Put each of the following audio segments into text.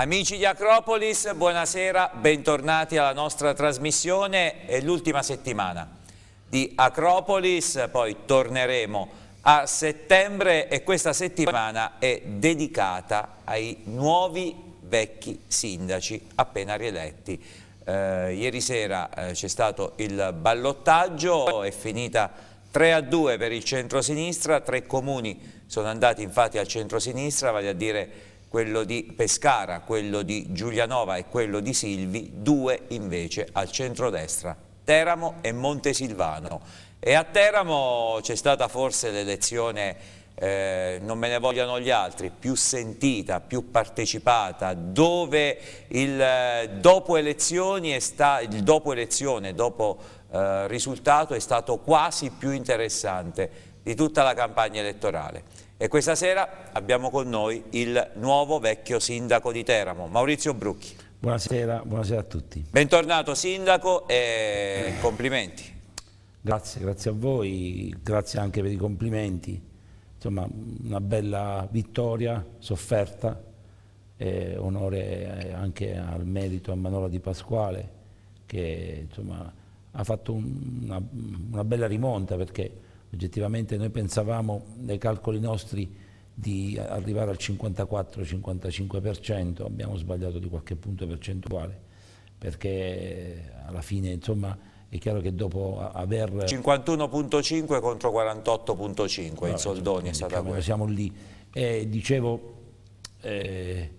Amici di Acropolis, buonasera, bentornati alla nostra trasmissione, è l'ultima settimana di Acropolis, poi torneremo a settembre e questa settimana è dedicata ai nuovi vecchi sindaci appena rieletti. Eh, ieri sera eh, c'è stato il ballottaggio, è finita 3 a 2 per il centro-sinistra, tre comuni sono andati infatti al centro-sinistra, vale a dire quello di Pescara, quello di Giulianova e quello di Silvi, due invece al centrodestra, Teramo e Montesilvano. E a Teramo c'è stata forse l'elezione, eh, non me ne vogliono gli altri, più sentita, più partecipata, dove il eh, dopo elezioni, il dopo, elezione, dopo eh, risultato è stato quasi più interessante di tutta la campagna elettorale. E questa sera abbiamo con noi il nuovo vecchio sindaco di Teramo, Maurizio Brucchi. Buonasera, buonasera a tutti. Bentornato sindaco e complimenti. Grazie, grazie a voi, grazie anche per i complimenti. Insomma, una bella vittoria, sofferta, eh, onore anche al merito a Manola Di Pasquale che insomma, ha fatto un, una, una bella rimonta perché oggettivamente noi pensavamo nei calcoli nostri di arrivare al 54-55%, abbiamo sbagliato di qualche punto percentuale, perché alla fine insomma è chiaro che dopo aver... 51.5 contro 48.5 in soldoni è stata diciamo quella. Siamo lì e dicevo eh,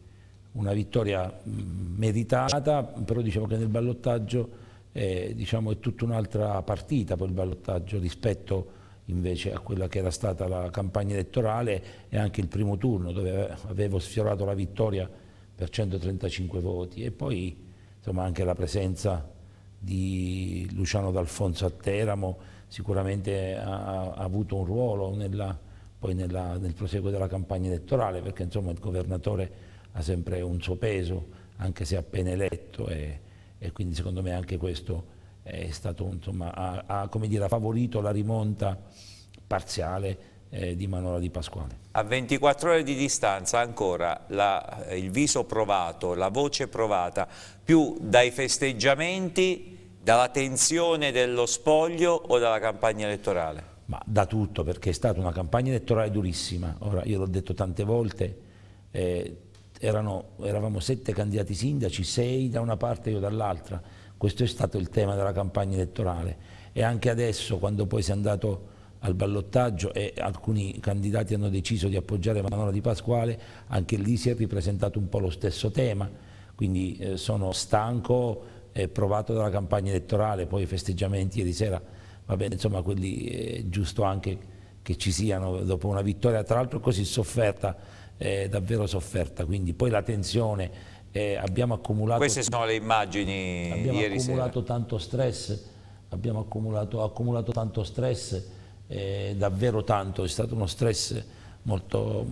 una vittoria mm, meritata, però diciamo che nel ballottaggio eh, diciamo, è tutta un'altra partita poi il ballottaggio rispetto invece a quella che era stata la campagna elettorale e anche il primo turno dove avevo sfiorato la vittoria per 135 voti e poi insomma, anche la presenza di Luciano D'Alfonso a Teramo sicuramente ha, ha avuto un ruolo nella, poi nella, nel proseguo della campagna elettorale perché insomma, il governatore ha sempre un suo peso anche se appena eletto e, e quindi secondo me anche questo è stato, insomma, ha, ha dire, favorito la rimonta parziale eh, di Manola Di Pasquale. A 24 ore di distanza ancora la, eh, il viso provato, la voce provata, più dai festeggiamenti, dalla tensione dello spoglio o dalla campagna elettorale? Ma da tutto, perché è stata una campagna elettorale durissima. Ora, io l'ho detto tante volte, eh, erano, eravamo sette candidati sindaci, sei da una parte e io dall'altra questo è stato il tema della campagna elettorale e anche adesso quando poi si è andato al ballottaggio e alcuni candidati hanno deciso di appoggiare Manola Di Pasquale, anche lì si è ripresentato un po' lo stesso tema, quindi eh, sono stanco e provato dalla campagna elettorale, poi i festeggiamenti ieri sera, vabbè, insomma quelli è eh, giusto anche che ci siano dopo una vittoria tra l'altro così sofferta, eh, davvero sofferta, quindi poi la tensione eh, abbiamo accumulato... Queste sono le immagini Abbiamo accumulato sera. tanto stress, abbiamo accumulato, accumulato tanto stress, eh, davvero tanto, è stato uno stress molto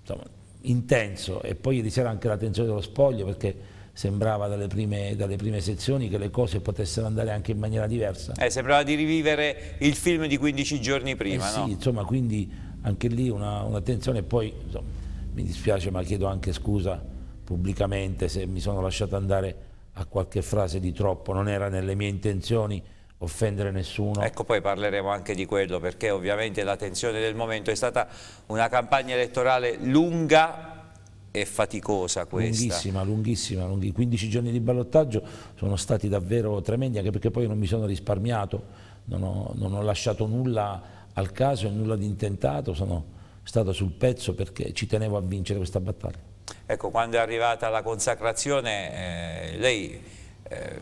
insomma, intenso e poi ieri sera anche la tensione dello spoglio perché sembrava dalle prime, dalle prime, sezioni che le cose potessero andare anche in maniera diversa. Eh, sembrava di rivivere il film di 15 giorni prima, eh sì, no? insomma, quindi anche lì una, una tensione e poi insomma, mi dispiace ma chiedo anche scusa pubblicamente se mi sono lasciato andare a qualche frase di troppo, non era nelle mie intenzioni offendere nessuno. Ecco poi parleremo anche di quello perché ovviamente la tensione del momento è stata una campagna elettorale lunga e faticosa questa. Lunghissima, lunghissima, lunghi. 15 giorni di ballottaggio sono stati davvero tremendi anche perché poi non mi sono risparmiato, non ho, non ho lasciato nulla al caso e nulla di intentato, sono stato sul pezzo perché ci tenevo a vincere questa battaglia. Ecco, quando è arrivata la consacrazione, eh, lei eh,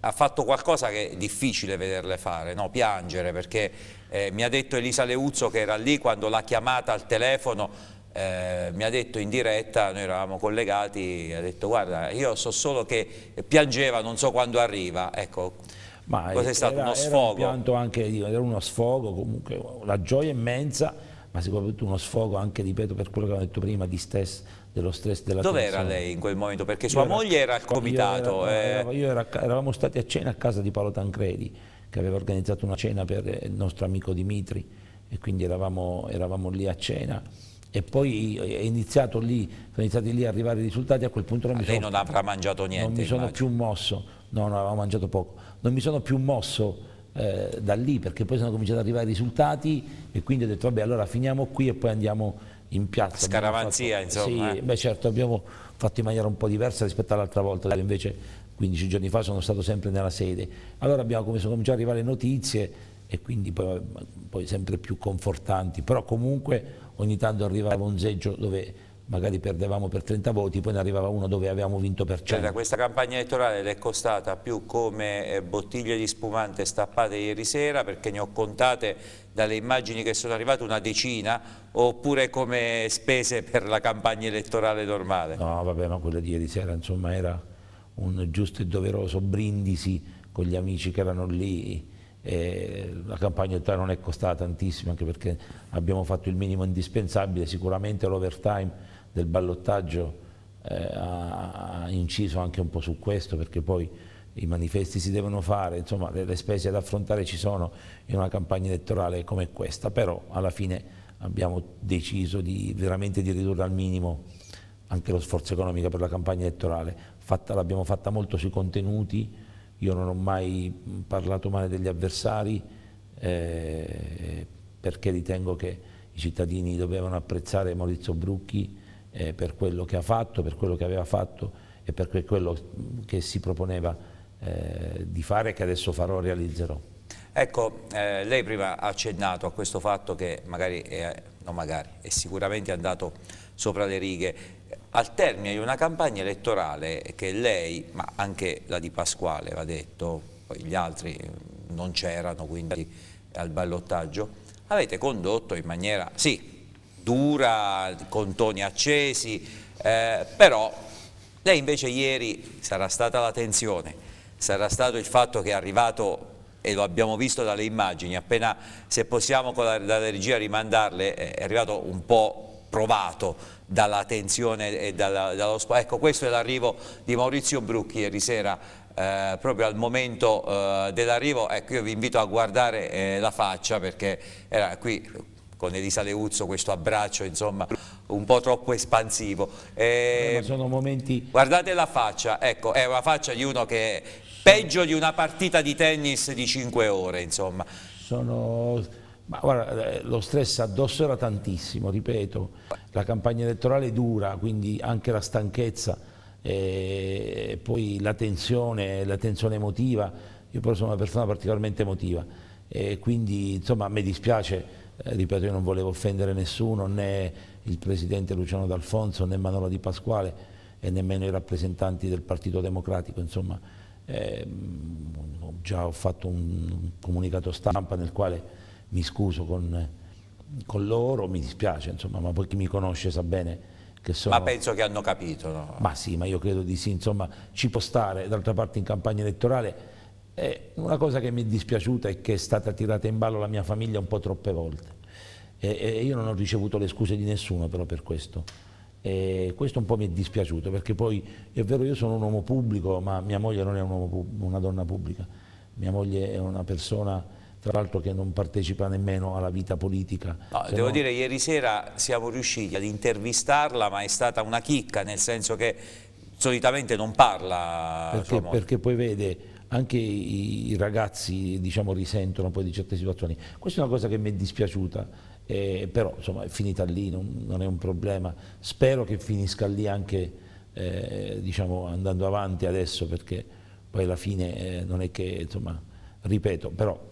ha fatto qualcosa che è difficile vederle fare, no? piangere, perché eh, mi ha detto Elisa Leuzzo che era lì quando l'ha chiamata al telefono, eh, mi ha detto in diretta, noi eravamo collegati, ha detto guarda, io so solo che piangeva, non so quando arriva, ecco, Ma è stato uno sfogo? Era un pianto anche io, era uno sfogo comunque, la gioia immensa ma soprattutto uno sfogo anche, ripeto, per quello che avevo detto prima, di stress, dello stress della Dove era lei in quel momento? Perché sua io moglie era al comitato. Eh. Io, era, eh... io era, eravamo stati a cena a casa di Paolo Tancredi, che aveva organizzato una cena per eh, il nostro amico Dimitri, e quindi eravamo, eravamo lì a cena e poi è iniziato lì, sono iniziati lì a arrivare i risultati, a quel punto non a mi lei sono... Lei non avrà mangiato niente? Non mi immagino. sono più mosso, no, no, avevo mangiato poco, non mi sono più mosso eh, da lì perché poi sono cominciati ad arrivare i risultati e quindi ho detto vabbè allora finiamo qui e poi andiamo in piazza. Scaramanzia fatto, insomma. Sì, eh. beh certo abbiamo fatto in maniera un po' diversa rispetto all'altra volta, invece 15 giorni fa sono stato sempre nella sede. Allora abbiamo cominciato ad arrivare notizie e quindi poi, poi sempre più confortanti, però comunque ogni tanto arrivava un zeggio dove magari perdevamo per 30 voti, poi ne arrivava uno dove avevamo vinto per 100. Cioè, questa campagna elettorale le è costata più come eh, bottiglie di spumante stappate ieri sera, perché ne ho contate dalle immagini che sono arrivate una decina, oppure come spese per la campagna elettorale normale? No, vabbè, ma quella di ieri sera insomma era un giusto e doveroso brindisi con gli amici che erano lì, eh, la campagna elettorale non è costata tantissimo anche perché abbiamo fatto il minimo indispensabile, sicuramente l'overtime del ballottaggio eh, ha inciso anche un po' su questo perché poi i manifesti si devono fare, insomma le, le spese da affrontare ci sono in una campagna elettorale come questa, però alla fine abbiamo deciso di, veramente di ridurre al minimo anche lo sforzo economico per la campagna elettorale, l'abbiamo fatta molto sui contenuti, io non ho mai parlato male degli avversari eh, perché ritengo che i cittadini dovevano apprezzare Maurizio Brucchi eh, per quello che ha fatto, per quello che aveva fatto e per quello che si proponeva eh, di fare e che adesso farò, e realizzerò. Ecco, eh, lei prima ha accennato a questo fatto che magari è, no magari, è sicuramente andato sopra le righe. Al termine di una campagna elettorale che lei, ma anche la di Pasquale va detto, poi gli altri eh, non c'erano quindi al ballottaggio, avete condotto in maniera, sì, dura, con toni accesi, eh, però lei invece ieri sarà stata la tensione, sarà stato il fatto che è arrivato e lo abbiamo visto dalle immagini, appena se possiamo con la, dalla regia rimandarle eh, è arrivato un po' provato dalla tensione e dalla, dallo spazio. Ecco, questo è l'arrivo di Maurizio Brucchi ieri sera, eh, proprio al momento eh, dell'arrivo. Ecco, io vi invito a guardare eh, la faccia perché era qui con Elisa Leuzzo questo abbraccio insomma un po' troppo espansivo. Eh, momenti... Guardate la faccia, ecco, è una faccia di uno che è peggio di una partita di tennis di 5 ore, insomma. Sono... Ma guarda, eh, lo stress addosso era tantissimo, ripeto, la campagna elettorale dura, quindi anche la stanchezza, e eh, poi la tensione, la tensione emotiva, io però sono una persona particolarmente emotiva, e eh, quindi insomma a me dispiace eh, ripeto io non volevo offendere nessuno, né il presidente Luciano D'Alfonso, né Manolo Di Pasquale e nemmeno i rappresentanti del Partito Democratico, insomma eh, già ho fatto un comunicato stampa nel quale mi scuso con, con loro, mi dispiace insomma, ma poi chi mi conosce sa bene che sono... Ma penso che hanno capito. No? Ma sì, ma io credo di sì, insomma ci può stare, d'altra parte in campagna elettorale e eh, una cosa che mi è dispiaciuta è che è stata tirata in ballo la mia famiglia un po' troppe volte. E, e io non ho ricevuto le scuse di nessuno però per questo. E questo un po' mi è dispiaciuto perché poi è vero io sono un uomo pubblico ma mia moglie non è un una donna pubblica. Mia moglie è una persona tra l'altro che non partecipa nemmeno alla vita politica. No, devo no... dire, ieri sera siamo riusciti ad intervistarla, ma è stata una chicca, nel senso che solitamente non parla. Perché, perché poi vede, anche i ragazzi diciamo, risentono poi di certe situazioni. Questa è una cosa che mi è dispiaciuta, eh, però insomma, è finita lì, non, non, è un problema. Spero che finisca lì anche eh, diciamo, andando avanti adesso perché poi alla fine eh, non è che, insomma, ripeto, però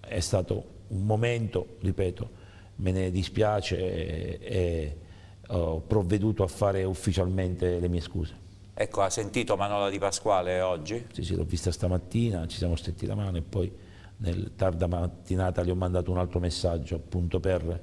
è stato un momento, ripeto, me ne dispiace e, eh, e ho provveduto a fare ufficialmente le mie scuse. Ecco, ha sentito Manola Di Pasquale oggi? Sì, sì, l'ho vista stamattina, ci siamo stretti la mano e poi nel tarda mattinata gli ho mandato un altro messaggio appunto per,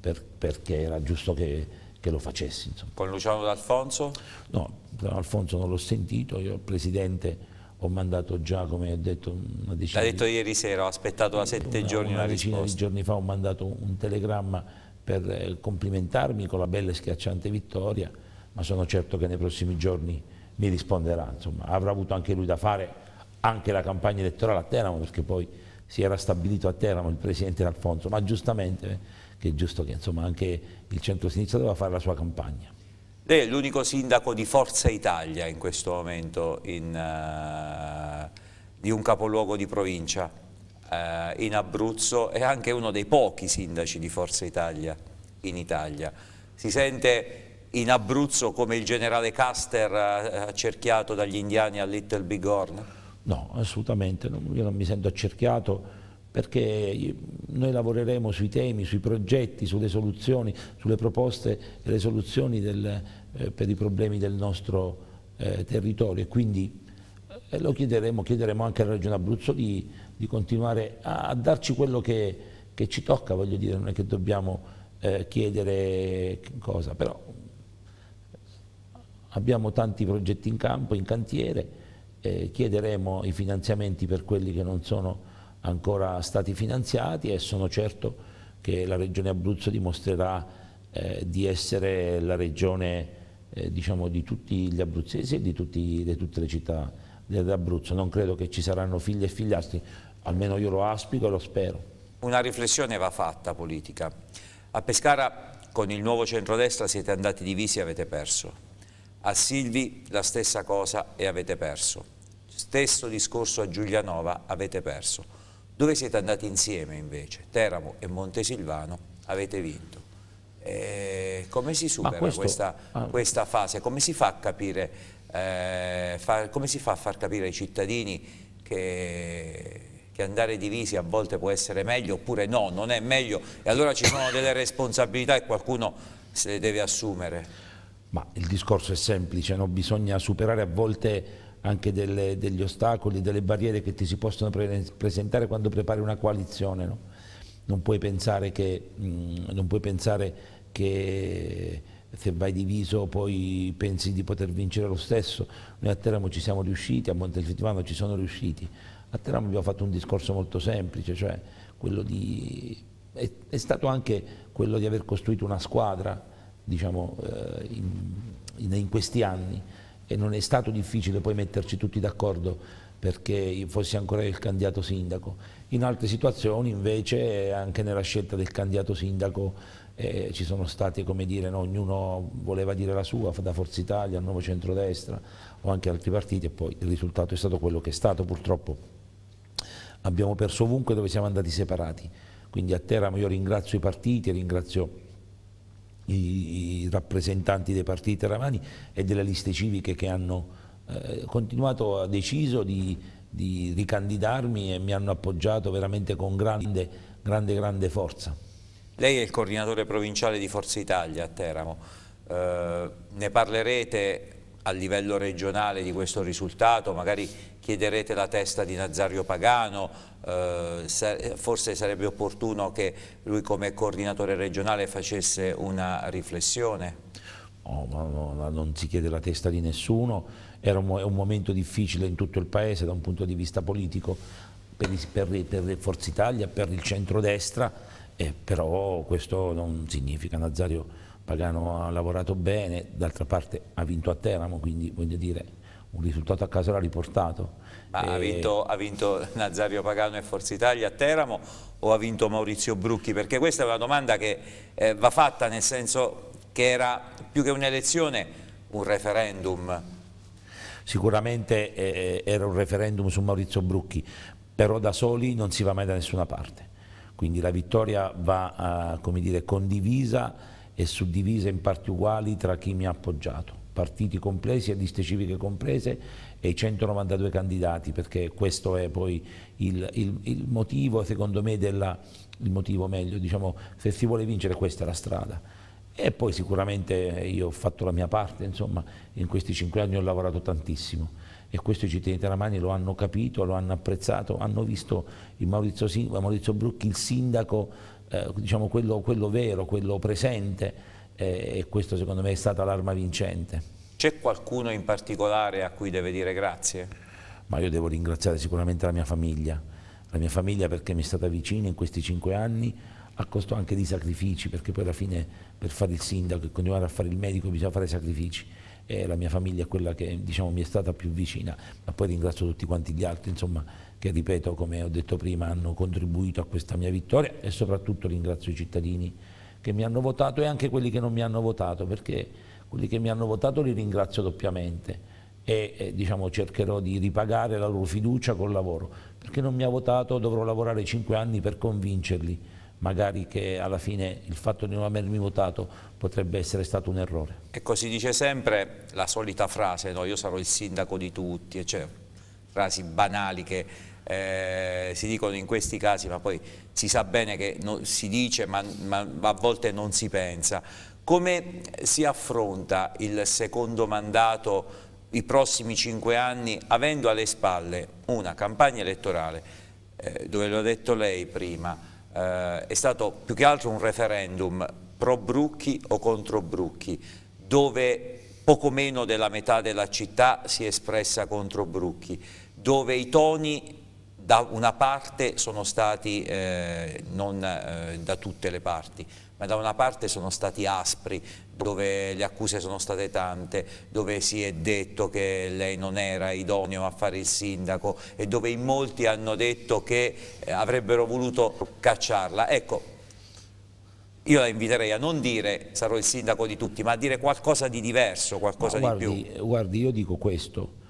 per, perché era giusto che, che lo facessi. Insomma. Con Luciano D'Alfonso? No, D'Alfonso non l'ho sentito, io il presidente ho mandato già, come ho detto, una decina L'ha detto di... ieri sera, ho aspettato da sette una, giorni una, una decina di giorni fa ho mandato un telegramma per eh, complimentarmi con la bella e schiacciante vittoria, ma sono certo che nei prossimi giorni mi risponderà. Insomma, avrà avuto anche lui da fare anche la campagna elettorale a Teramo, perché poi si era stabilito a Teramo il presidente Alfonso, ma giustamente, che è giusto che insomma, anche il centro-sinistra doveva fare la sua campagna. Lei è l'unico sindaco di Forza Italia in questo momento in, uh, di un capoluogo di provincia uh, in Abruzzo e anche uno dei pochi sindaci di Forza Italia in Italia. Si sente in Abruzzo come il generale Caster accerchiato dagli indiani a Little Bighorn? No, assolutamente, io non mi sento accerchiato perché noi lavoreremo sui temi, sui progetti, sulle soluzioni, sulle proposte e le soluzioni del, eh, per i problemi del nostro eh, territorio e quindi eh, lo chiederemo, chiederemo anche alla Regione Abruzzo di, di continuare a, a, darci quello che, che, ci tocca, voglio dire, non è che dobbiamo chiedere cosa, però abbiamo tanti progetti in campo, in cantiere, eh, chiederemo i finanziamenti per quelli che non sono ancora stati finanziati e sono certo che la Regione Abruzzo dimostrerà eh, di essere la regione eh, diciamo, di tutti gli abruzzesi e di, tutti, di tutte le città dell'Abruzzo. Non credo che ci saranno figli e figliastri, almeno io lo aspico e lo spero. Una riflessione va fatta politica. A Pescara con il nuovo centrodestra siete andati divisi e avete perso a Silvi la stessa cosa e avete perso. Stesso discorso a Giulianova, avete perso. Dove siete andati insieme invece? Teramo e Montesilvano avete vinto. E eh, come si supera questo... questa, ah. questa, fase? Come si, capire, eh, fa, come si fa a far capire ai cittadini che, che, andare divisi a volte può essere meglio oppure no, non è meglio e allora ci sono delle responsabilità e qualcuno se le deve assumere ma il discorso è semplice, no? bisogna superare a volte anche delle, degli ostacoli, delle barriere che ti si possono pre presentare quando prepari una coalizione. No? Non, puoi che, mh, mm, non puoi pensare che se vai diviso poi pensi di poter vincere lo stesso. Noi a Teramo ci siamo riusciti, a Montefittivano ci sono riusciti. A Teramo abbiamo fatto un discorso molto semplice, cioè quello di... è, è stato anche quello di aver costruito una squadra diciamo, eh, in, in, questi anni e non è stato difficile poi metterci tutti d'accordo perché fossi ancora il candidato sindaco. In altre situazioni invece anche nella scelta del candidato sindaco eh, ci sono state, come dire, no, ognuno voleva dire la sua, da Forza Italia al Nuovo Centrodestra o anche altri partiti e poi il risultato è stato quello che è stato. Purtroppo abbiamo perso ovunque dove siamo andati separati. Quindi a Teramo io ringrazio i partiti, ringrazio i, i rappresentanti dei partiti romani e delle liste civiche che hanno eh, continuato, ha deciso di, di, ricandidarmi e mi hanno appoggiato veramente con grande, grande, grande forza. Lei è il coordinatore provinciale di Forza Italia a Teramo, eh, ne parlerete a livello regionale di questo risultato, magari chiederete la testa di Nazario Pagano, eh, forse sarebbe opportuno che lui come coordinatore regionale facesse una riflessione. Oh, no, non si chiede la testa di nessuno, era un, un, momento difficile in tutto il paese da un punto di vista politico per, per, per Forza Italia, per il centrodestra, eh, però questo non significa Nazario Pagano. Pagano ha lavorato bene, d'altra parte ha vinto a Teramo, quindi voglio dire un risultato a caso l'ha riportato. Ma ha, vinto, ha, vinto, Nazario Pagano e Forza Italia a Teramo o ha vinto Maurizio Brucchi? Perché questa è una domanda che eh, va fatta nel senso che era più che un'elezione un referendum. Sicuramente eh, eh era un referendum su Maurizio Brucchi, però da soli non si va mai da nessuna parte. Quindi la vittoria va eh, dire, condivisa e suddivisa in parti uguali tra chi mi ha appoggiato, partiti compresi e liste civiche comprese e i 192 candidati, perché questo è poi il, il, il motivo, secondo me, della, il motivo meglio, diciamo, se si vuole vincere questa è la strada. E poi sicuramente io ho fatto la mia parte, insomma, in questi cinque anni ho lavorato tantissimo e questo i cittadini teramani lo hanno capito, lo hanno apprezzato, hanno visto in Maurizio, Maurizio Brucchi il sindaco eh, diciamo quello, quello, vero, quello presente eh, e questo secondo me è stata l'arma vincente. C'è qualcuno in particolare a cui deve dire grazie? Ma io devo ringraziare sicuramente la mia famiglia, la mia famiglia perché mi è stata vicina in questi cinque anni, a costo anche di sacrifici, perché poi alla fine per fare il sindaco e continuare a fare il medico bisogna fare sacrifici. E eh, la mia famiglia è quella che diciamo, mi è stata più vicina, ma poi ringrazio tutti quanti gli altri, insomma che ripeto come ho detto prima hanno contribuito a questa mia vittoria e soprattutto ringrazio i cittadini che mi hanno votato e anche quelli che non mi hanno votato perché quelli che mi hanno votato li ringrazio doppiamente e eh, diciamo, cercherò di ripagare la loro fiducia col lavoro perché non mi ha votato dovrò lavorare cinque anni per convincerli magari che alla fine il fatto di non avermi votato potrebbe essere stato un errore. E così dice sempre la solita frase, no? io sarò il sindaco di tutti, cioè, frasi banali che eh, si dicono in questi casi, ma poi si sa bene che no, si dice, ma, ma a volte non si pensa. Come si affronta il secondo mandato i prossimi cinque anni avendo alle spalle una campagna elettorale eh, dove l'ho detto lei prima eh, è stato più che altro un referendum pro Brucchi o contro Brucchi dove poco meno della metà della città si è espressa contro Brucchi dove i toni da una parte sono stati, eh, non eh, da tutte le parti, ma da una parte sono stati aspri, dove le accuse sono state tante, dove si è detto che lei non era idoneo a fare il sindaco e dove in molti hanno detto che eh, avrebbero voluto cacciarla. Ecco, io la inviterei a non dire sarò il sindaco di tutti, ma a dire qualcosa di diverso, qualcosa guardi, di più. Guardi, io dico questo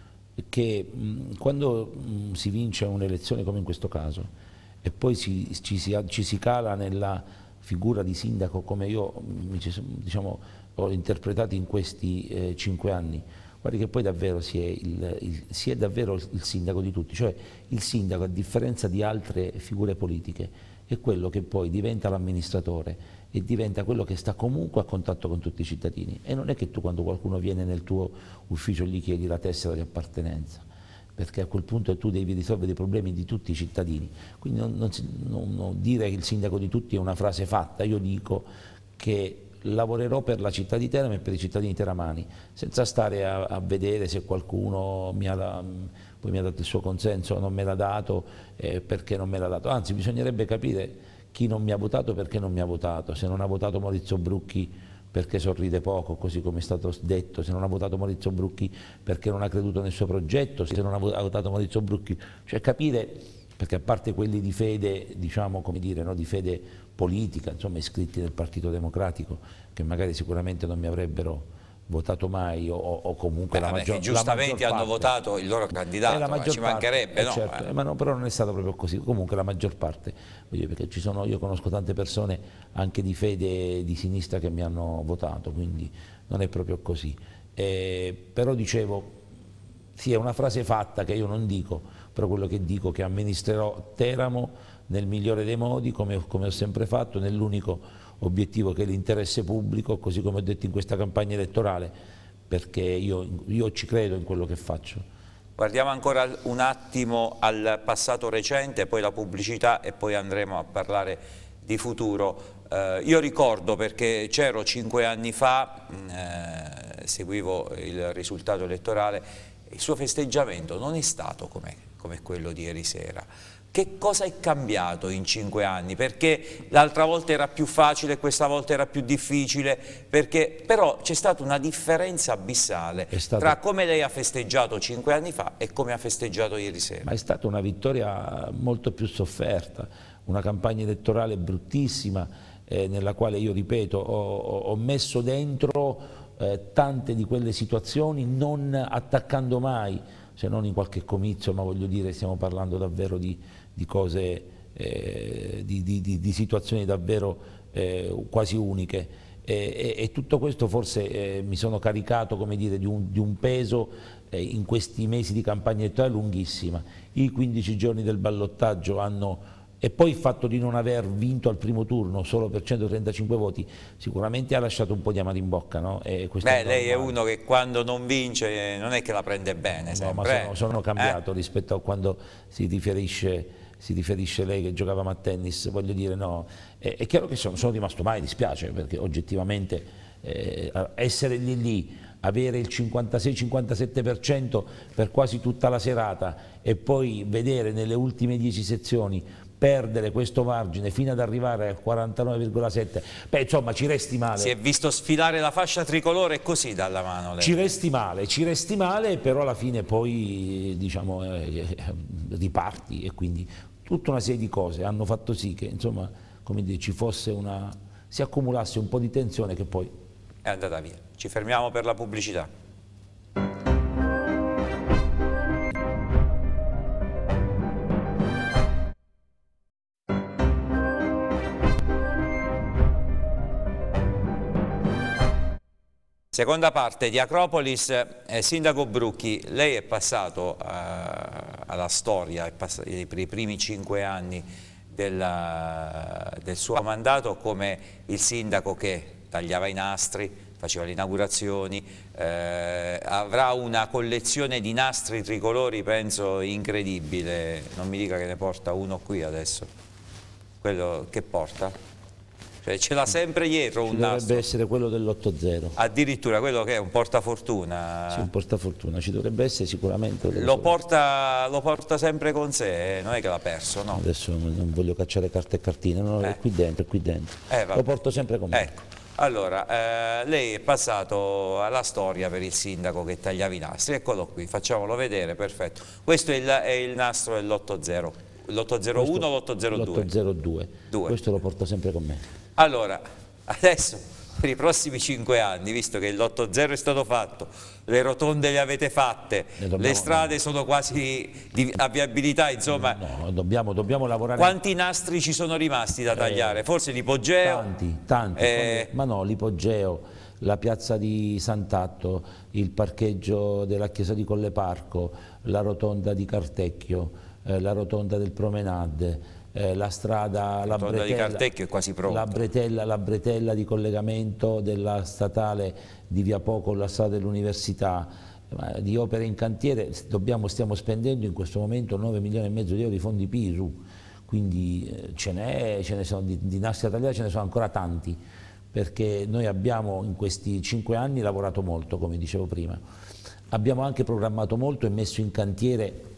che mh, quando mh, si vince un'elezione come in questo caso e poi si, ci, si, ci, si, cala nella figura di sindaco come io mh, diciamo, ho interpretato in questi eh, cinque anni, guardi che poi davvero si è, il, il, si è davvero il sindaco di tutti, cioè il sindaco a differenza di altre figure politiche è quello che poi diventa l'amministratore e diventa quello che sta comunque a contatto con tutti i cittadini. E non è che tu quando qualcuno viene nel tuo ufficio gli chiedi la tessera di appartenenza, perché a quel punto tu devi risolvere i problemi di tutti i cittadini. Quindi non, non, non, dire che il sindaco di tutti è una frase fatta, io dico che lavorerò per la città di Teramo e per i cittadini teramani, senza stare a, a vedere se qualcuno mi ha, mi ha, dato il suo consenso o non me l'ha dato, eh, perché non me l'ha dato. Anzi, bisognerebbe capire chi non mi ha votato perché non mi ha votato, se non ha votato Maurizio Brucchi perché sorride poco, così come è stato detto, se non ha votato Maurizio Brucchi perché non ha creduto nel suo progetto, se non ha votato Maurizio Brucchi, cioè capire, perché a parte quelli di fede, diciamo come dire, no, di fede politica, insomma iscritti nel Partito Democratico, che magari sicuramente non mi avrebbero votato mai o, o comunque Beh, la maggior, giustamente la maggior hanno votato il loro candidato, eh, ma ci parte, mancherebbe, no? Eh, certo, eh. ma no, però non è stato proprio così, comunque la maggior parte, dire, perché ci sono, io conosco tante persone anche di fede di sinistra che mi hanno votato, quindi non è proprio così. Eh, però dicevo, sì è una frase fatta che io non dico, però quello che dico è che amministrerò Teramo nel migliore dei modi, come, come ho sempre fatto, nell'unico obiettivo che è l'interesse pubblico, così come ho detto in questa campagna elettorale, perché io, io ci credo in quello che faccio. Guardiamo ancora un attimo al passato recente, poi la pubblicità e poi andremo a parlare di futuro. Eh, io ricordo perché c'ero cinque anni fa, mm, eh, seguivo il risultato elettorale, il suo festeggiamento non è stato come, come quello di ieri sera. Che cosa è cambiato in cinque anni? Perché l'altra volta era più facile, questa volta era più difficile, perché... però c'è stata una differenza abissale stato... tra come lei ha festeggiato cinque anni fa e come ha festeggiato ieri sera. Ma è stata una vittoria molto più sofferta, una campagna elettorale bruttissima, eh, nella quale io ripeto ho, ho messo dentro eh, tante di quelle situazioni non attaccando mai, se non in qualche comizio, ma voglio dire stiamo parlando davvero di di cose, eh, di, di, di, di, situazioni davvero eh, quasi uniche. E, e, e, tutto questo forse eh, mi sono caricato dire, di, un, di, un, peso eh, in questi mesi di campagna elettorale lunghissima. I 15 giorni del ballottaggio hanno... E poi il fatto di non aver vinto al primo turno solo per 135 voti sicuramente ha lasciato un po' di amaro in bocca. No? Beh, è lei è uno che quando non vince eh, non è che la prende bene. No, sempre. ma sono, sono eh. cambiato eh? rispetto a quando si riferisce si riferisce lei che giocavamo a tennis, voglio dire no, è, è chiaro che sono, sono rimasto male, dispiace perché oggettivamente eh, essere lì lì, avere il 56-57% per quasi tutta la serata e poi vedere nelle ultime 10 sezioni perdere questo margine fino ad arrivare al 49,7 beh insomma ci resti male si è visto sfilare la fascia tricolore così dalla mano lei. ci resti male ci resti male però alla fine poi diciamo eh, eh riparti e quindi tutta una serie di cose hanno fatto sì che insomma, dire, ci fosse una, si accumulasse un po' di tensione che poi è andata via. Ci fermiamo per la pubblicità. Seconda parte di Acropolis, eh, Sindaco Brucchi, lei è passato eh, alla storia per i primi cinque anni della, del suo mandato come il sindaco che tagliava i nastri, faceva le inaugurazioni, eh, avrà una collezione di nastri tricolori penso incredibile, non mi dica che ne porta uno qui adesso, quello che porta? Cioè ce l'ha sempre dietro Ci un dovrebbe nastro. essere quello dell'8-0. Addirittura quello che è un portafortuna. Sì, un portafortuna, ci dovrebbe essere sicuramente. Lo porta, lo porta, sempre con sé, eh, non è che l'ha perso, no? Adesso non voglio cacciare carte e cartine, no, eh. è qui dentro, è qui dentro. Eh, lo porto sempre con me. Ecco. Allora, eh, lei è passato alla storia per il sindaco che tagliava i nastri, eccolo qui, facciamolo vedere, perfetto. Questo è il, è il nastro dell'8-0, l'801 o l'802? L'802, questo lo porto sempre con me. Allora, adesso per i prossimi cinque anni, visto che l'8-0 è stato fatto, le rotonde le avete fatte, le, le strade no. sono quasi di viabilità, insomma... No, no dobbiamo, dobbiamo, lavorare... Quanti nastri ci sono rimasti da tagliare? Eh, Forse l'ipogeo? Tanti, tanti, eh... ma no, l'ipogeo la piazza di Sant'Atto, il parcheggio della chiesa di Colleparco, la rotonda di Cartecchio, eh, la rotonda del Promenade, eh, la strada la Bretella, la, Bretella, la Bretella, di collegamento della statale di Via Po con la strada dell'università, di opere in cantiere, dobbiamo, stiamo spendendo in questo momento 9 milioni e mezzo di euro di fondi PISU, quindi eh, ce n'è, ne sono di, di Nascia Italia, ce ne sono ancora tanti, perché noi abbiamo in questi 5 anni lavorato molto, come dicevo prima. Abbiamo anche programmato molto e messo in cantiere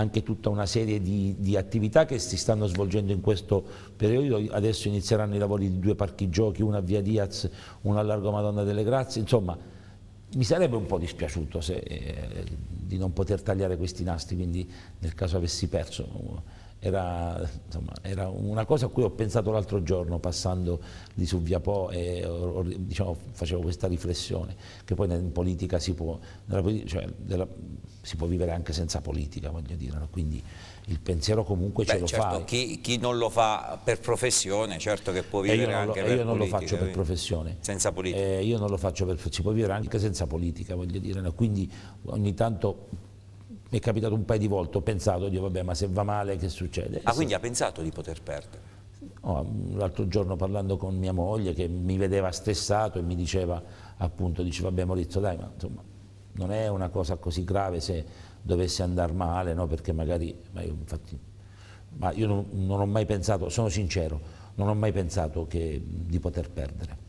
anche tutta una serie di, di, attività che si stanno svolgendo in questo periodo, adesso inizieranno i lavori di due parchi giochi, una a Via Diaz, una a Largo Madonna delle Grazie, insomma mi sarebbe un po' dispiaciuto se, eh, di non poter tagliare questi nastri, quindi nel caso avessi perso era, insomma, era, una cosa a cui ho pensato l'altro giorno passando lì su Via Po e diciamo, facevo questa riflessione che poi in politica si può, nella, cioè, della, si può vivere anche senza politica voglio dire no? quindi il pensiero comunque Beh, ce lo certo, fa chi, chi, non lo fa per professione certo che può eh, vivere anche lo, eh, per io non politica, lo faccio per eh, professione senza politica eh, io non lo faccio per si può vivere anche senza politica voglio dire no? quindi ogni tanto mi è capitato un paio di volte, ho pensato, Dio, vabbè, ma se va male che succede? Ah, sì. quindi ha pensato di poter perdere? No, l'altro giorno parlando con mia moglie che mi vedeva stressato e mi diceva appunto, dice vabbè Maurizio dai, ma insomma non è una cosa così grave se dovesse andare male, no? perché magari, ma io, infatti, ma io non, non ho mai pensato, sono sincero, non ho mai pensato che, di poter perdere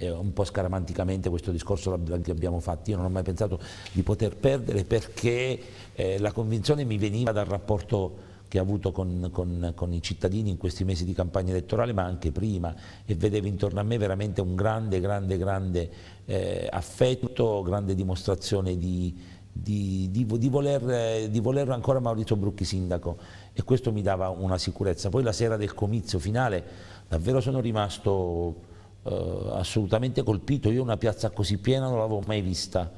eh, un po' scaramanticamente questo discorso che abbiamo fatto, io non ho mai pensato di poter perdere perché eh, la convinzione mi veniva dal rapporto che ha avuto con, con, con, i cittadini in questi mesi di campagna elettorale, ma anche prima, e vedevo intorno a me veramente un grande, grande, grande eh, affetto, grande dimostrazione di, di, di, di, voler, di volerlo ancora Maurizio Brucchi sindaco e questo mi dava una sicurezza. Poi la sera del comizio finale davvero sono rimasto eh, assolutamente colpito, io una piazza così piena non l'avevo mai vista,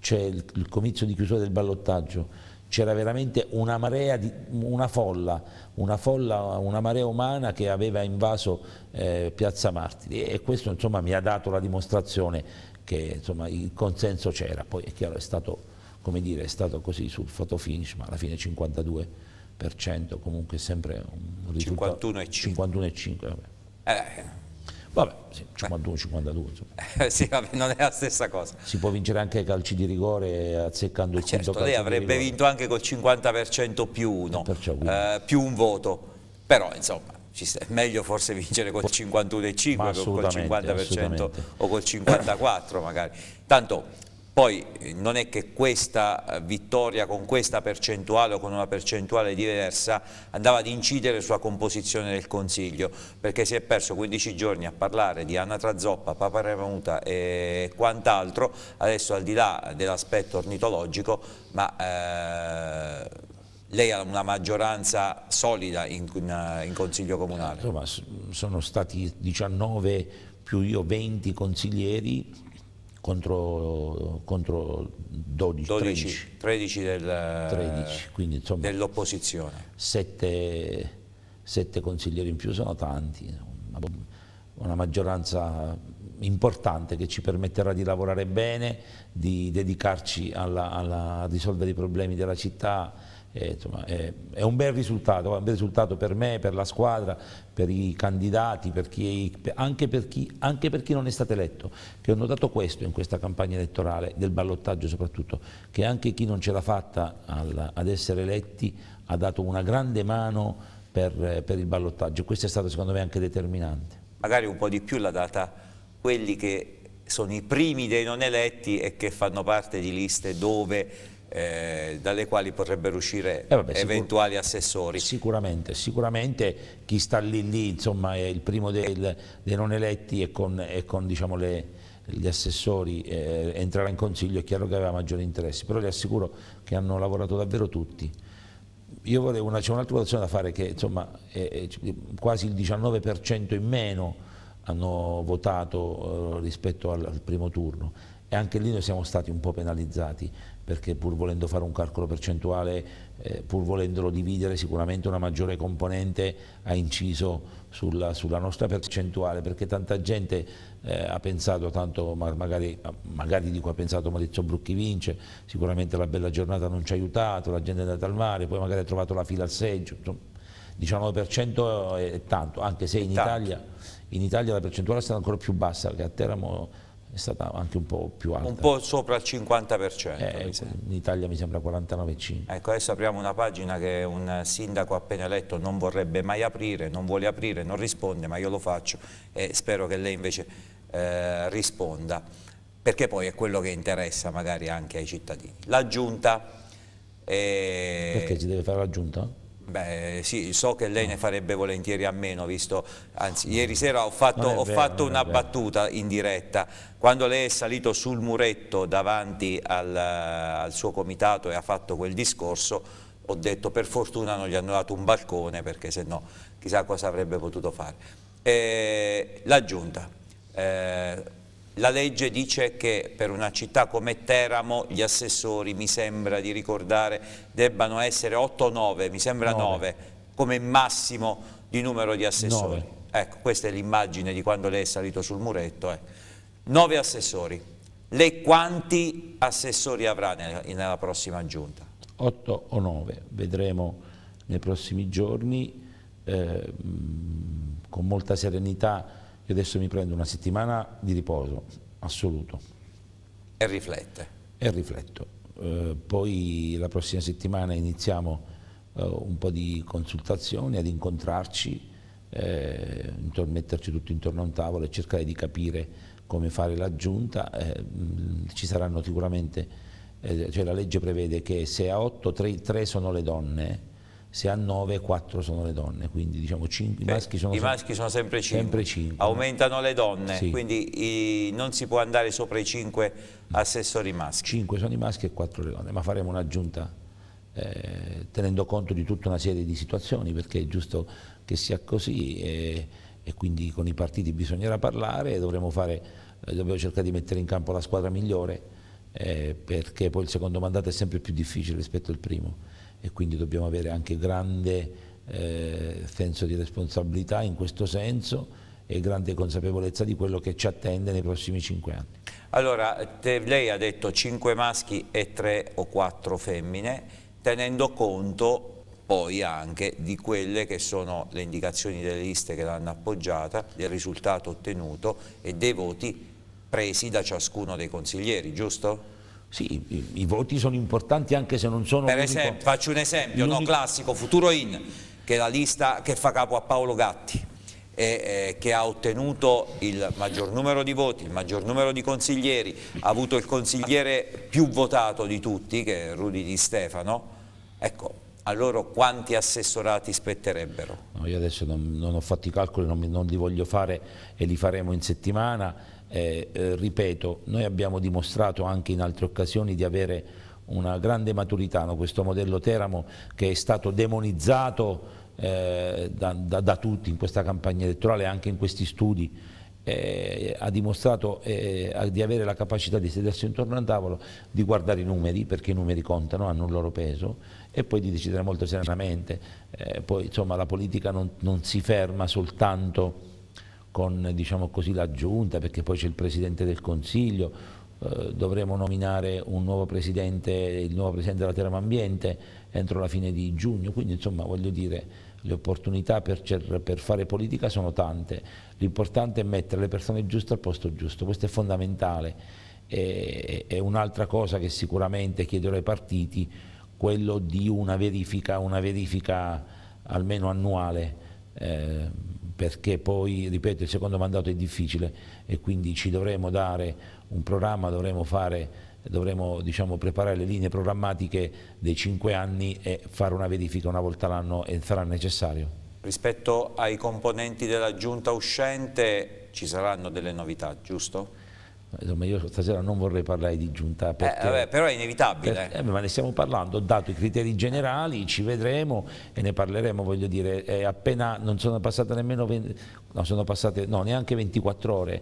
c'è il, il comizio di chiusura del ballottaggio, c'era veramente una marea, di, una folla, una folla, una marea umana che aveva invaso eh, Piazza Martiri e questo insomma mi ha dato la dimostrazione che insomma, il consenso c'era, poi è chiaro è stato, come dire, è stato così sul photo finish, ma alla fine 52% comunque sempre un risultato 51,5 51,5 Vabbè, sì, 51-52. Eh, sì, vabbè, non è la stessa cosa. Si può vincere anche ai calci di rigore azzeccando il ah, certo, quinto lei avrebbe vinto anche col 50% più uno, eh, perciò, eh, più un voto. Però, insomma, è meglio forse vincere col 51,5 o col 50% o col 54 magari. Tanto poi eh, non è che questa eh, vittoria con questa percentuale o con una percentuale diversa andava ad incidere sulla composizione del Consiglio, perché si è perso 15 giorni a parlare di Anatra Zoppa, Papa Revenuta e quant'altro, adesso al di là dell'aspetto ornitologico, ma... Eh, lei ha una maggioranza solida in, in, eh, in Consiglio Comunale. Insomma, sono stati 19 più io 20 consiglieri contro, contro 12, 12 13, 13, del, 13 dell'opposizione. 7, 7 consiglieri in più sono tanti, una, una maggioranza importante che ci permetterà di lavorare bene, di dedicarci alla, alla, a risolvere i problemi della città, eh, insomma, è, è, un bel risultato, un bel risultato per me, per la squadra, per i candidati, per chi, anche, per chi, anche, per chi, non è stato eletto, che ho notato questo in questa campagna elettorale, del ballottaggio soprattutto, che anche chi non ce l'ha fatta al, ad essere eletti ha dato una grande mano per, per il ballottaggio, questo è stato secondo me anche determinante. Magari un po' di più la data quelli che sono i primi dei non eletti e che fanno parte di liste dove eh, dalle quali potrebbero uscire eh vabbè, eventuali sicur assessori. Sicuramente, sicuramente chi sta lì lì insomma, è il primo del, dei non eletti e con, e con diciamo, le, gli assessori eh, entrare in consiglio è chiaro che aveva maggiori interessi, però le assicuro che hanno lavorato davvero tutti. Io vorrei una, c'è un'altra valutazione da fare che insomma, è, è quasi il 19% in meno hanno votato eh, rispetto al, al, primo turno e anche lì noi siamo stati un po' penalizzati perché pur volendo fare un calcolo percentuale, eh, pur volendolo dividere, sicuramente una maggiore componente ha inciso sulla, sulla nostra percentuale, perché tanta gente eh, ha pensato, tanto magari, magari dico ha pensato Maurizio Brucchi vince, sicuramente la bella giornata non ci ha aiutato, la gente è andata al mare, poi magari ha trovato la fila al seggio, insomma, 19% è tanto, anche se in Italia, in Italia, la percentuale è stata ancora più bassa, perché a Teramo è stata anche un po' più alta. Un po' sopra il 50%. Eh, in Italia mi sembra 49,5%. Ecco, adesso apriamo una pagina che un sindaco appena eletto non vorrebbe mai aprire, non vuole aprire, non risponde, ma io lo faccio e spero che lei invece eh, risponda, perché poi è quello che interessa magari anche ai cittadini. La Giunta... È... Eh, perché si deve fare la Giunta? Beh sì, so che lei ne mm. farebbe volentieri a meno, visto, anzi ieri sera ho fatto, ho vero, fatto una battuta in diretta, quando lei è salito sul muretto davanti al, al suo comitato e ha fatto quel discorso, ho detto per fortuna non gli hanno dato un balcone perché se no chissà cosa avrebbe potuto fare. E, la giunta, eh, la legge dice che per una città come Teramo gli assessori, mi sembra di ricordare, debbano essere 8 o 9, mi sembra 9, 9 come massimo di numero di assessori. 9. Ecco, questa è l'immagine di quando lei è salito sul muretto. Eh. 9 assessori. Lei quanti assessori avrà nella, prossima giunta? 8 o 9, vedremo nei prossimi giorni, eh, mm, con molta serenità io adesso mi prendo una settimana di riposo assoluto. E riflette. E rifletto. Eh, poi la prossima settimana iniziamo eh, un po' di consultazioni, ad incontrarci, eh, metterci tutti intorno a un tavolo e cercare di capire come fare l'aggiunta. Eh, ci saranno sicuramente, eh, cioè la legge prevede che se a 8, 3, 3 sono le donne, se a 9 4 sono le donne, quindi diciamo 5, Beh, i maschi sono, i maschi sono sempre, 5. sempre 5. Aumentano le donne, sì. quindi i, non si può andare sopra i 5 assessori maschi. 5 sono i maschi e 4 le donne, ma faremo un'aggiunta eh, tenendo conto di tutta una serie di situazioni, perché è giusto che sia così e, e quindi con i partiti bisognerà parlare e dovremo, fare, eh, dovremo cercare di mettere in campo la squadra migliore. Eh, perché poi il secondo mandato è sempre più difficile rispetto al primo e quindi dobbiamo avere anche grande eh, senso di responsabilità in questo senso e grande consapevolezza di quello che ci attende nei prossimi cinque anni. Allora, te, lei ha detto cinque maschi e tre o quattro femmine, tenendo conto poi anche di quelle che sono le indicazioni delle liste che l'hanno appoggiata, del risultato ottenuto e dei voti presi da ciascuno dei consiglieri, giusto? Sì, i, i, voti sono importanti anche se non sono... Per esempio, faccio un esempio, no, classico, Futuro In, che è la lista che fa capo a Paolo Gatti, e, eh, che ha ottenuto il maggior numero di voti, il maggior numero di consiglieri, ha avuto il consigliere più votato di tutti, che è Rudy Di Stefano, ecco, a loro quanti assessorati spetterebbero? No, io adesso non, non, ho fatto i calcoli, non, non li voglio fare e li faremo in settimana eh, eh, ripeto, noi abbiamo dimostrato anche in altre occasioni di avere una grande maturità, no? questo modello Teramo che è stato demonizzato eh, da, da, da, tutti in questa campagna elettorale, anche in questi studi, eh, ha dimostrato eh, di avere la capacità di sedersi intorno al tavolo, di guardare i numeri, perché i numeri contano, hanno un loro peso, e poi di decidere molto serenamente. poi insomma la politica non, non si ferma soltanto con diciamo così, la giunta, perché poi c'è il Presidente del Consiglio, eh, dovremo nominare un nuovo Presidente, il nuovo Presidente della Terra Ambiente entro la fine di giugno, quindi insomma voglio dire le opportunità per, per fare politica sono tante, l'importante è mettere le persone giuste al posto giusto, questo è fondamentale e, e un'altra cosa che sicuramente chiedo ai partiti, quello di una verifica, una verifica almeno annuale. Eh, perché poi, ripeto, il secondo mandato è difficile e quindi ci dovremo dare un programma, dovremo, fare, dovremo diciamo, preparare le linee programmatiche dei cinque anni e fare una verifica una volta l'anno e sarà necessario. Rispetto ai componenti della giunta uscente ci saranno delle novità, giusto? Insomma, io stasera non vorrei parlare di giunta perché, eh, vabbè, però è inevitabile. Per, eh, ma ne stiamo parlando, ho dato i criteri generali, ci vedremo e ne parleremo, voglio dire, è appena non sono passate nemmeno 20, no, sono passate no, neanche 24 ore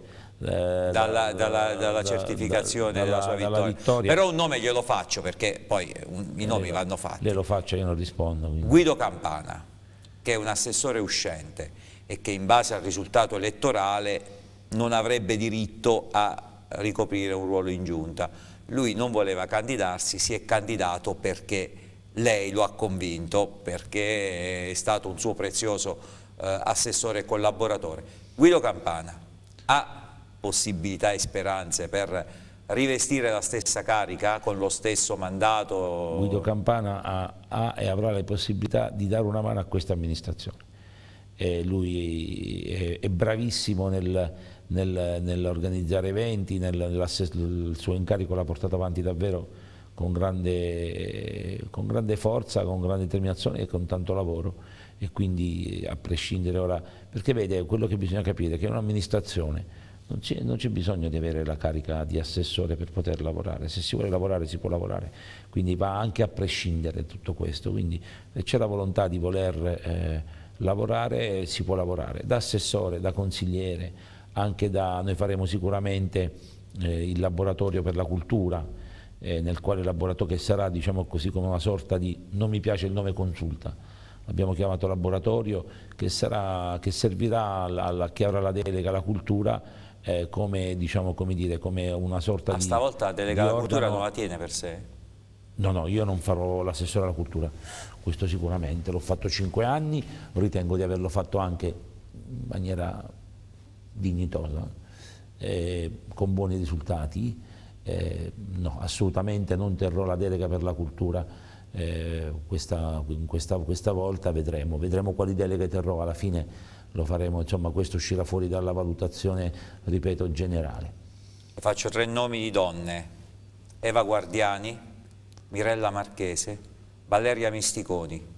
eh, dalla, dalla, dalla, certificazione da, dalla, della sua vittoria. vittoria. Però un nome glielo faccio perché poi un, i eh, nomi vanno fatti. Glielo faccio, io non rispondo. Quindi. Guido Campana, che è un assessore uscente e che in base al risultato elettorale non avrebbe diritto a ricoprire un ruolo in giunta. Lui non voleva candidarsi, si è candidato perché lei lo ha convinto, perché è stato un suo prezioso eh, assessore e collaboratore. Guido Campana ha possibilità e speranze per rivestire la stessa carica con lo stesso mandato? Guido Campana ha, ha e avrà le possibilità di dare una mano a questa amministrazione. Eh, lui è, è bravissimo nel nel, nell'organizzare eventi, nel, il suo incarico l'ha portato avanti davvero con grande, con grande, forza, con grande determinazione e con tanto lavoro e quindi a prescindere ora, perché vede quello che bisogna capire è che è un'amministrazione non c'è, bisogno di avere la carica di assessore per poter lavorare, se si vuole lavorare si può lavorare, quindi va anche a prescindere tutto questo, quindi se eh, c'è la volontà di voler eh, lavorare si può lavorare, da assessore, da consigliere, anche da, noi faremo sicuramente eh, il laboratorio per la cultura, eh, nel quale il laboratorio che sarà diciamo così come una sorta di, non mi piace il nome consulta, abbiamo chiamato laboratorio che, sarà, che servirà alla, chi avrà la delega alla cultura eh, come, diciamo, come, dire, come una sorta ah, di... Ma Stavolta la delega alla cultura non la tiene per sé? No, no, io non farò l'assessore alla cultura, questo sicuramente, l'ho fatto cinque anni, ritengo di averlo fatto anche in maniera dignitosa, eh, con buoni risultati, eh, no, assolutamente non terrò la delega per la cultura, eh, questa, questa, questa, volta vedremo, vedremo quali deleghe terrò, alla fine lo faremo, insomma questo uscirà fuori dalla valutazione, ripeto, generale. Faccio tre nomi di donne, Eva Guardiani, Mirella Marchese, Valeria Misticoni.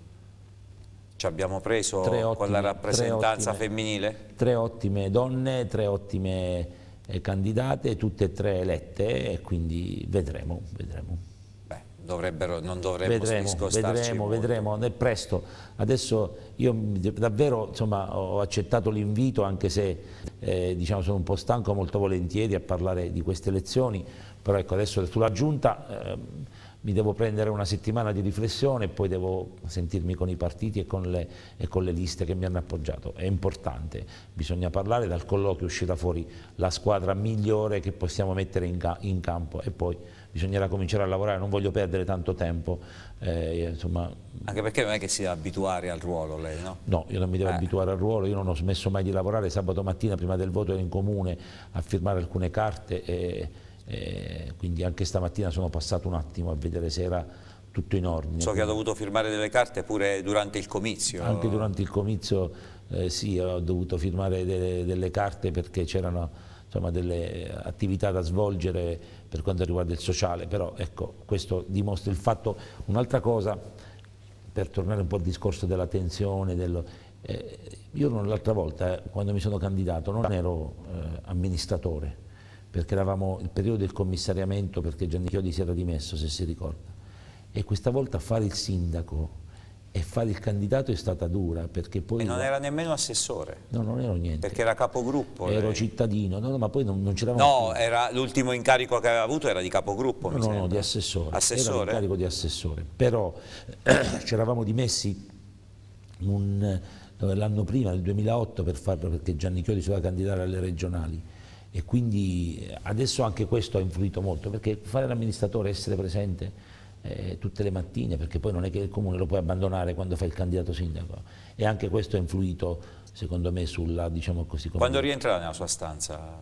Ci abbiamo preso ottime, con la rappresentanza tre ottime, femminile? Tre ottime donne, tre ottime eh, candidate, tutte e tre elette e quindi vedremo, vedremo. dovrebbero, non dovremmo vedremo, vedremo, vedremo, è presto. Adesso io davvero insomma, ho accettato l'invito anche se eh, diciamo, sono un po' stanco molto volentieri a parlare di queste elezioni, però ecco adesso sulla giunta... Eh, mi devo prendere una settimana di riflessione e poi devo sentirmi con i partiti e con, le, e con le liste che mi hanno appoggiato. È importante, bisogna parlare, dal colloquio uscirà fuori la squadra migliore che possiamo mettere in, ca in campo e poi bisognerà cominciare a lavorare, non voglio perdere tanto tempo. Eh, insomma... Anche perché non è che si deve abituare al ruolo lei, no? No, io non mi devo eh. abituare al ruolo, io non ho smesso mai di lavorare, sabato mattina prima del voto ero in comune a firmare alcune carte e eh, quindi anche stamattina sono passato un attimo a vedere se era tutto in ordine. So che ha dovuto firmare delle carte pure durante il comizio. Anche durante il comizio eh, sì, ho dovuto firmare delle, delle carte perché c'erano delle attività da svolgere per quanto riguarda il sociale, però ecco, questo dimostra il fatto, un'altra cosa, per tornare un po' al discorso della tensione, dello, eh, io l'altra volta eh, quando mi sono candidato non ero eh, amministratore, perché eravamo il periodo del commissariamento perché Gianni Chiodi si era dimesso, se si ricorda. E questa volta fare il sindaco e fare il candidato è stata dura perché poi... E non era nemmeno assessore? No, non ero niente. Perché era capogruppo? Ero lei. cittadino, no, no, ma poi non, non c'eravamo... No, l'ultimo incarico che aveva avuto era di capogruppo, no, no, sembra. no, di assessore. Assessore? Era l'incarico di assessore, però ci eravamo dimessi l'anno prima, nel 2008, per farlo perché Gianni Chiodi si doveva candidare alle regionali e quindi eh, adesso anche questo ha influito molto perché fare l'amministratore, essere presente eh, tutte le mattine perché poi non è che il comune lo puoi abbandonare quando fai il candidato sindaco e anche questo ha influito secondo me sulla diciamo così come... quando rientrerà nella sua stanza?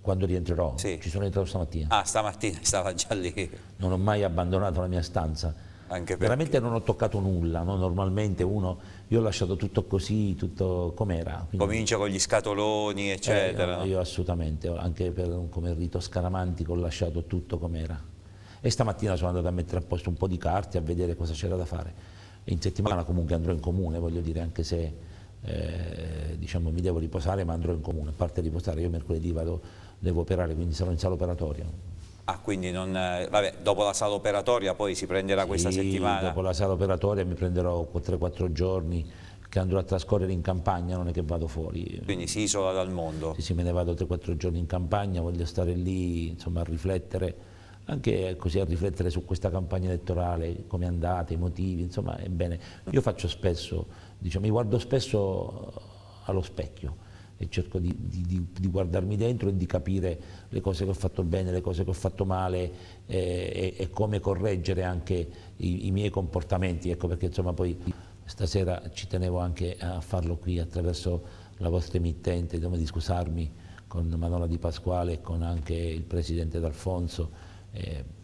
quando rientrerò? Sì. ci sono entrato stamattina ah stamattina stava già lì non ho mai abbandonato la mia stanza anche perché... Veramente non ho toccato nulla, no? normalmente uno, io ho lasciato tutto così, tutto com'era. Quindi... Comincia con gli scatoloni eh, eccetera. Eh, io, io assolutamente, anche per come rito scaramantico ho lasciato tutto com'era. E stamattina sono andato a mettere a posto un po' di carte, a vedere cosa c'era da fare. In settimana comunque andrò in comune, voglio dire, anche se... Eh, diciamo mi devo riposare ma andrò in comune, a parte riposare, io mercoledì vado, devo operare, quindi sarò in sala operatoria, Ah, quindi non, eh, vabbè, dopo la sala operatoria poi si prenderà sì, questa settimana? dopo la sala operatoria mi prenderò 3-4 giorni che andrò a trascorrere in campagna, non è che vado fuori. Quindi si isola dal mondo? Sì, sì me ne vado 3-4 giorni in campagna, voglio stare lì insomma, a riflettere, anche così a riflettere su questa campagna elettorale, come è andata, i motivi, insomma è bene. Io faccio spesso, diciamo, mi guardo spesso allo specchio, e cerco di, di, di, guardarmi dentro e di capire le cose che ho fatto bene, le cose che ho fatto male eh, e, e, come correggere anche i, i miei comportamenti, ecco perché insomma poi stasera ci tenevo anche a farlo qui attraverso la vostra emittente, diciamo, di scusarmi con Madonna Di Pasquale e con anche il Presidente D'Alfonso. Eh,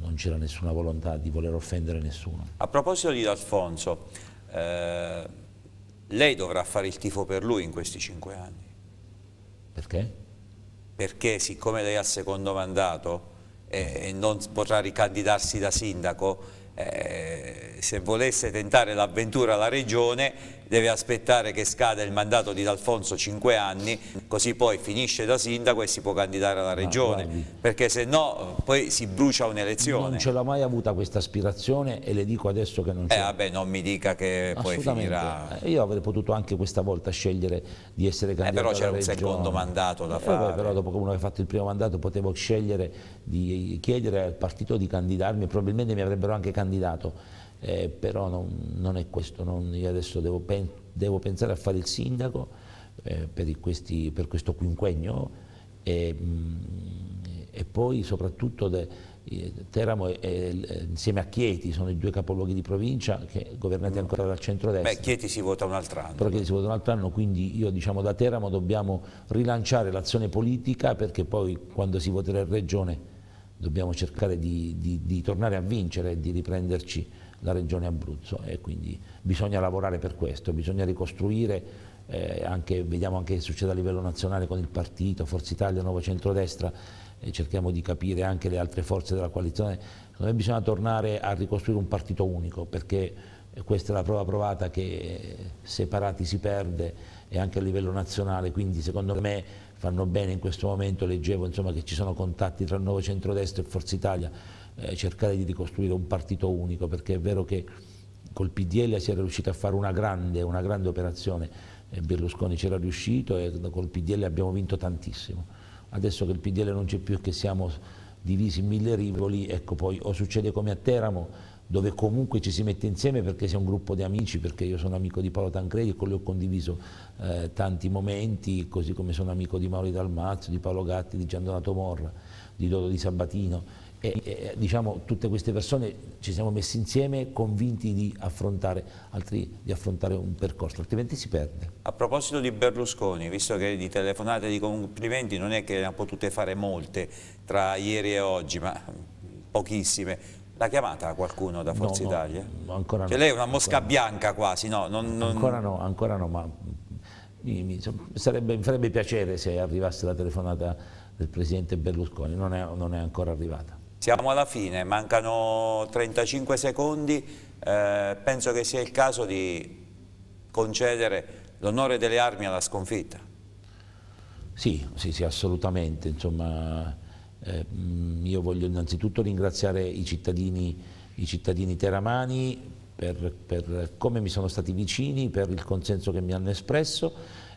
non c'era nessuna volontà di voler offendere nessuno. A proposito di D'Alfonso, eh lei dovrà fare il tifo per lui in questi cinque anni. Perché? Perché siccome lei ha il secondo mandato eh, e non potrà ricandidarsi da sindaco, eh, se volesse tentare l'avventura alla regione deve aspettare che scada il mandato di D'Alfonso 5 anni, così poi finisce da sindaco e si può candidare alla ah, regione, ah, perché se no eh, poi si brucia un'elezione. Non ce l'ho mai avuta questa aspirazione e le dico adesso che non c'è. Eh vabbè, non mi dica che poi finirà. Eh, io avrei potuto anche questa volta scegliere di essere eh, candidato eh, però c'era un regione. secondo mandato da eh, fare. Vabbè, però dopo che uno aveva fatto il primo mandato potevo scegliere di chiedere al partito di candidarmi e probabilmente mi avrebbero anche candidato eh, però non, non, è questo, non, io adesso devo, pen, devo, pensare a fare il sindaco eh, per, questi, per, questo quinquennio e, mm, e, poi soprattutto de, Teramo e, e, eh, insieme a Chieti sono i due capoluoghi di provincia che governati mm. ancora dal centro centrodestra. Beh, Chieti si vota un altro anno. Però Chieti si vota un altro anno, quindi io diciamo da Teramo dobbiamo rilanciare l'azione politica perché poi quando si voterà in regione dobbiamo cercare di, di, di tornare a vincere e di riprenderci la regione Abruzzo e quindi bisogna lavorare per questo, bisogna ricostruire, eh, anche, vediamo anche che succede a livello nazionale con il partito, Forza Italia, Nuovo Centrodestra, e cerchiamo di capire anche le altre forze della coalizione, secondo me bisogna tornare a ricostruire un partito unico perché questa è la prova provata che eh, separati si perde e anche a livello nazionale, quindi secondo me fanno bene in questo momento, leggevo insomma, che ci sono contatti tra il Nuovo Centrodestra e Forza Italia, eh, cercare di ricostruire un partito unico, perché è vero che col PDL si era riuscito a fare una grande, una grande operazione, e eh, Berlusconi c'era riuscito e col PDL abbiamo vinto tantissimo. Adesso che il PDL non c'è più e che siamo divisi in mille rivoli, ecco poi o succede come a Teramo, dove comunque ci si mette insieme perché si è un gruppo di amici, perché io sono amico di Paolo Tancredi e con lui ho condiviso eh, tanti momenti, così come sono amico di Mauri Dalmazzo, di Paolo Gatti, di Giandonato Morra, di Dodo di Sabatino e, e, diciamo, tutte queste persone ci siamo messi insieme convinti di affrontare, altri, di affrontare, un percorso, altrimenti si perde. A proposito di Berlusconi, visto che di telefonate e di complimenti non è che ne ha potute fare molte tra ieri e oggi, ma pochissime, L'ha chiamata qualcuno da Forza no, no, Italia? No, ancora cioè no. Lei è una mosca bianca quasi, no? Non, non... Ancora no, ancora no, ma mi, mi, sarebbe, mi farebbe piacere se arrivasse la telefonata del Presidente Berlusconi, non è, non è ancora arrivata. Siamo alla fine, mancano 35 secondi, eh, penso che sia il caso di concedere l'onore delle armi alla sconfitta. Sì, sì, sì assolutamente. Insomma, eh, mm, io voglio innanzitutto ringraziare i cittadini, i cittadini teramani per, per, come mi sono stati vicini, per il consenso che mi hanno espresso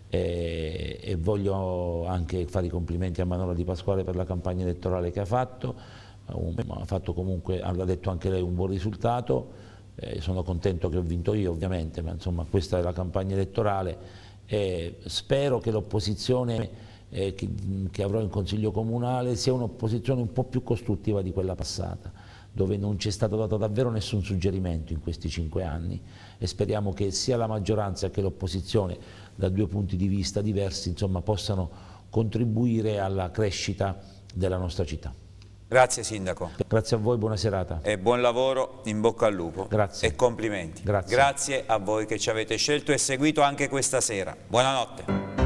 e, e voglio anche fare i complimenti a Manola Di Pasquale per la campagna elettorale che ha fatto un, ha fatto comunque, ha detto anche lei, un buon risultato. Eh, sono contento che ho vinto io ovviamente, ma insomma questa è la campagna elettorale e spero che l'opposizione eh, che, che, avrò in Consiglio Comunale sia un'opposizione un po' più costruttiva di quella passata, dove non ci è stato dato davvero nessun suggerimento in questi cinque anni e speriamo che sia la maggioranza che l'opposizione, da due punti di vista diversi, insomma, possano contribuire alla crescita della nostra città. Grazie Sindaco. Grazie a voi, buona serata. E buon lavoro, in bocca al lupo. Grazie. E complimenti. Grazie. Grazie a voi che ci avete scelto e seguito anche questa sera. Buonanotte.